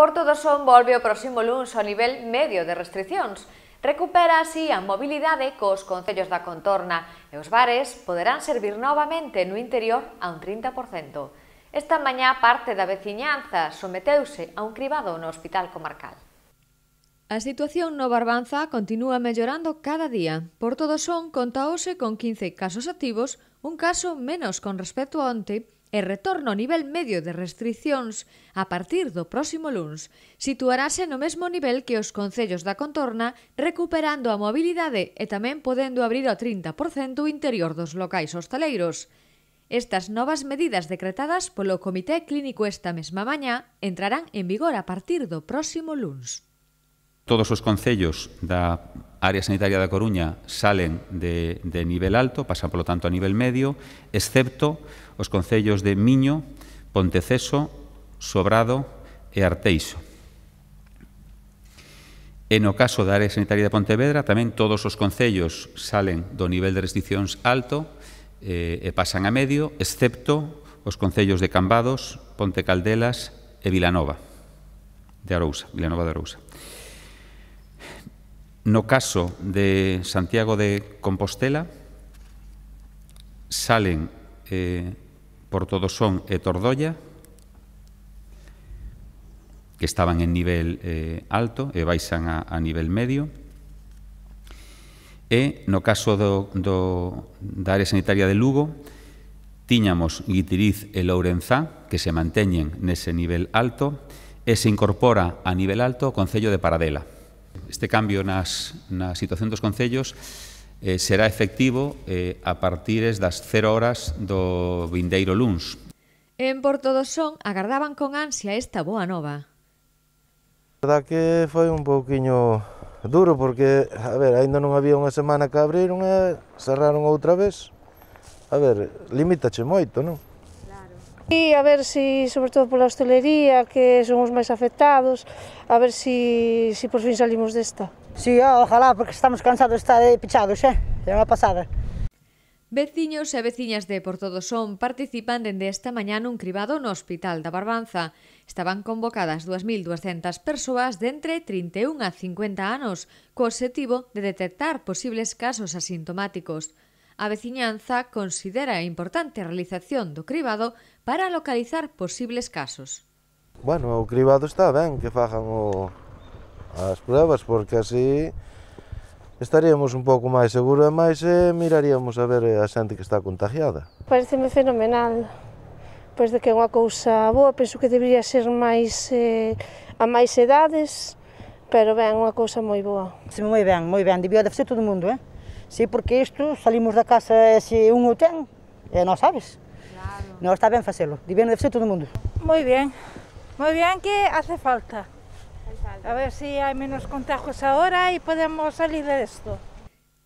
Porto do Son volve o próximo luns ao nivel medio de restriccións. Recupera así a mobilidade cos concellos da contorna e os bares poderán servir novamente no interior a un 30%. Esta mañá parte da veciñanza someteuse a un cribado no Hospital Comarcal. A situación no Barbanza continúa mellorando cada día. Por todo son, contaose con 15 casos activos, un caso menos con respecto a onte, e retorno ao nivel medio de restriccións a partir do próximo luns. Situarase no mesmo nivel que os concellos da contorna, recuperando a mobilidade e tamén podendo abrir o 30% o interior dos locais hostaleiros. Estas novas medidas decretadas polo Comité Clínico esta mesma mañá entrarán en vigor a partir do próximo luns. Todos os concellos da área sanitaria da Coruña salen de, de nivel alto, pasan, polo tanto, a nivel medio, excepto os concellos de Miño, Ponteceso, Sobrado e Arteixo. E no caso da área sanitaria de Pontevedra, tamén todos os concellos salen do nivel de restriccións alto eh, e pasan a medio, excepto os concellos de Cambados, Ponte Caldelas e Vilanova de Arousa, Vilanova de Arousa. No caso de Santiago de Compostela, salen eh, por son e Tordolla, que estaban en nivel eh, alto e baixan a, a nivel medio. E no caso do, do, da área sanitaria de Lugo, tiñamos Guitiriz e Lourenzá, que se manteñen nese nivel alto, e se incorpora a nivel alto o Concello de Paradela. Este cambio nas, na situación dos concellos eh, será efectivo eh, a partir das 0 horas do vindeiro luns. En Porto do Son agardaban con ansia esta boa nova. Verdad que foi un pouquiño duro porque, a ver, aínda non había unha semana que abriron e cerraron outra vez. A ver, limítache moito, non? E a ver se, si, sobre todo pola hostelería, que son os máis afectados, a ver se, si, se si por fin salimos desta. Si, sí, oh, ojalá, porque estamos cansados de estar pichados, eh? É unha pasada. Veciños e veciñas de Son participan dende esta mañá nun cribado no Hospital da Barbanza. Estaban convocadas 2.200 persoas de entre 31 a 50 anos, co obxectivo de detectar posibles casos asintomáticos a veciñanza considera a importante a realización do cribado para localizar posibles casos. Bueno, o cribado está ben que fagan o, as pruebas, porque así estaríamos un pouco máis seguros e máis e eh, miraríamos a ver eh, a xente que está contagiada. Pareceme fenomenal, pois de que é unha cousa boa, penso que debería ser máis eh, a máis edades, pero ben, unha cousa moi boa. Se moi ben, moi ben, debía de ser todo o mundo, eh? Sí, porque isto, salimos da casa e se un o ten, é non sabes. Claro. Non está ben facelo, debe deve ser todo mundo. Moi ben, moi ben que hace falta. A ver se si hai menos contagios agora e podemos salir de isto.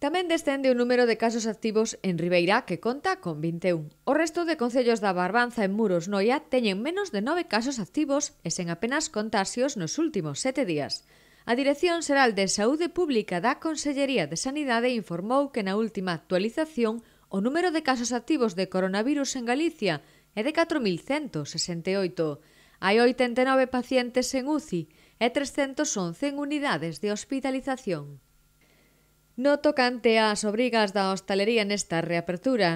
Tamén descende o número de casos activos en Ribeira, que conta con 21. O resto de concellos da Barbanza en Muros Noia teñen menos de 9 casos activos e sen apenas contasios nos últimos 7 días. A Dirección Xeral de Saúde Pública da Consellería de Sanidade informou que na última actualización o número de casos activos de coronavirus en Galicia é de 4.168. Hai 89 pacientes en UCI e 311 en unidades de hospitalización. No tocante ás obrigas da hostalería nesta reapertura,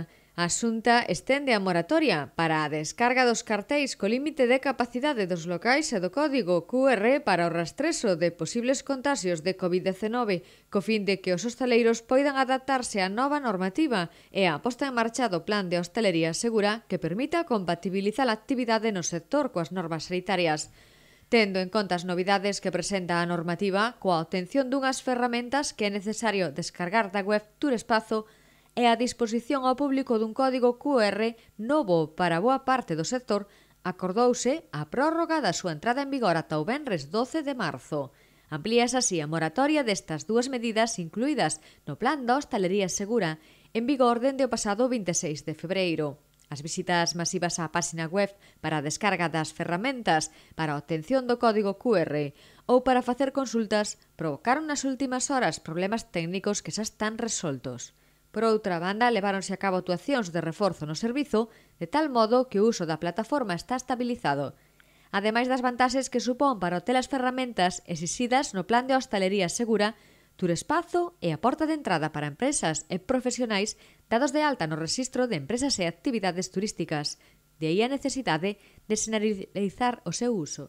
A Xunta estende a moratoria para a descarga dos cartéis co límite de capacidade dos locais e do código QR para o rastreso de posibles contagios de COVID-19 co fin de que os hostaleiros poidan adaptarse á nova normativa e a posta en marcha do plan de hostelería segura que permita compatibilizar a actividade no sector coas normas sanitarias tendo en conta as novidades que presenta a normativa coa obtención dunhas ferramentas que é necesario descargar da web Turespazo e a disposición ao público dun código QR novo para boa parte do sector, acordouse a prórroga da súa entrada en vigor ata o venres 12 de marzo. Amplías así a moratoria destas dúas medidas incluídas no Plan da Hostalería Segura, en vigor dende o pasado 26 de febreiro. As visitas masivas á páxina web para a descarga das ferramentas para a obtención do código QR ou para facer consultas provocaron nas últimas horas problemas técnicos que xa están resoltos. Por outra banda, leváronse a cabo actuacións de reforzo no servizo, de tal modo que o uso da plataforma está estabilizado, ademais das vantaxes que supón para o telas ferramentas exixidas no plan de hostalería segura, Turespazo é a porta de entrada para empresas e profesionais dados de alta no rexistro de Empresas e Actividades Turísticas, de aí a necesidade de senalizar o seu uso.